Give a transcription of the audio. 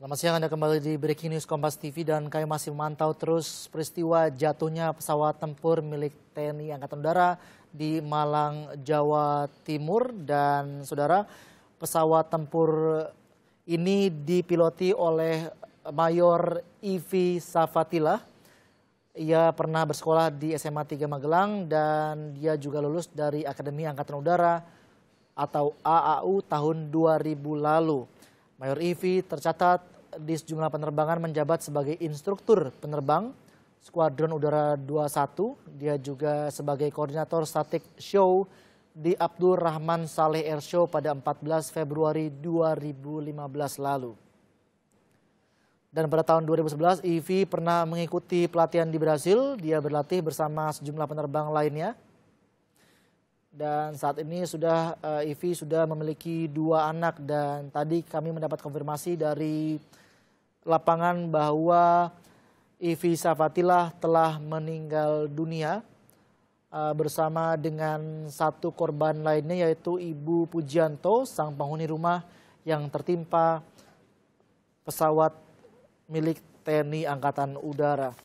Selamat siang Anda kembali di Breaking News Kompas TV dan kami masih memantau terus peristiwa jatuhnya pesawat tempur milik TNI Angkatan Udara di Malang, Jawa Timur dan saudara pesawat tempur ini dipiloti oleh Mayor Ivi Safatila. Ia pernah bersekolah di SMA 3 Magelang dan dia juga lulus dari Akademi Angkatan Udara atau AAU tahun 2000 lalu. Mayor Ivi tercatat di sejumlah penerbangan menjabat sebagai instruktur penerbang Skuadron Udara 21. Dia juga sebagai koordinator statik show di Abdul Rahman Saleh Air Show pada 14 Februari 2015 lalu. Dan pada tahun 2011, Ivi pernah mengikuti pelatihan di Brasil. Dia berlatih bersama sejumlah penerbang lainnya dan saat ini sudah uh, sudah memiliki dua anak dan tadi kami mendapat konfirmasi dari lapangan bahwa Ivi Safatilah telah meninggal dunia uh, bersama dengan satu korban lainnya yaitu Ibu Pujianto sang penghuni rumah yang tertimpa pesawat milik TNI Angkatan Udara.